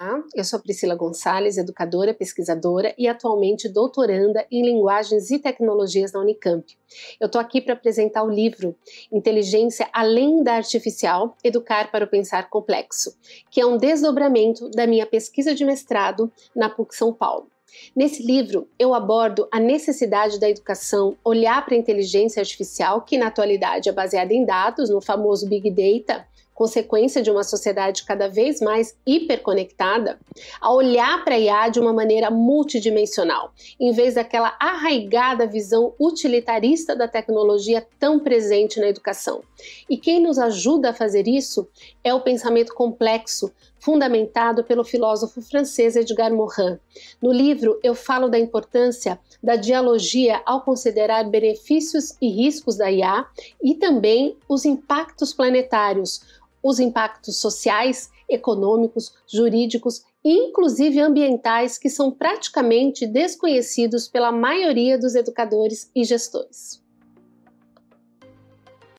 Olá, tá? Eu sou Priscila Gonçalves, educadora, pesquisadora e atualmente doutoranda em Linguagens e Tecnologias na Unicamp. Eu estou aqui para apresentar o livro Inteligência Além da Artificial: Educar para o Pensar Complexo, que é um desdobramento da minha pesquisa de mestrado na PUC São Paulo. Nesse livro, eu abordo a necessidade da educação olhar para a inteligência artificial, que na atualidade é baseada em dados, no famoso Big Data, consequência de uma sociedade cada vez mais hiperconectada, a olhar para a IA de uma maneira multidimensional, em vez daquela arraigada visão utilitarista da tecnologia tão presente na educação. E quem nos ajuda a fazer isso é o pensamento complexo fundamentado pelo filósofo francês Edgar Morin. No livro, eu falo da importância da dialogia ao considerar benefícios e riscos da IA e também os impactos planetários, os impactos sociais, econômicos, jurídicos e inclusive ambientais que são praticamente desconhecidos pela maioria dos educadores e gestores.